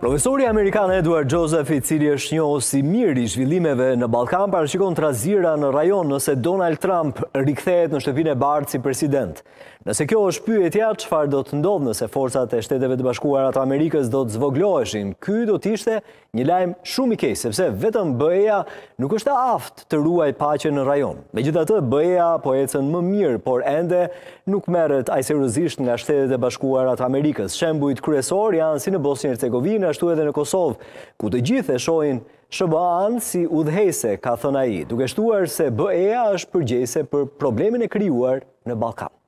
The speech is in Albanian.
Profesori Amerikanë Eduard Joseph, i cili është një si mirë i zhvillimeve në Balkan, parëshikon të razira në rajon nëse Donald Trump rikthehet në shtëpine bardë si president. Nëse kjo është pyetja, qëfar do të ndodhë nëse forcat e shteteve të bashkuarat Amerikës do të zvogloheshin, ky do të ishte një lajmë shumë i kej, sepse vetëm bëja nuk është aftë të ruaj pache në rajon. Me gjitha të bëja po cënë më mirë, por ende nuk merët ajserëzisht nga shtetet e bashkuarat Amerikës. Shembujt kryesor janë si në bosnjë hercegovinë ashtu edhe në Kosovë, ku të gjithë e shojnë shëbaan si udhese, ka thëna i, duke shtuar se BEA është përgjese për problemin e kryuar në Balkan.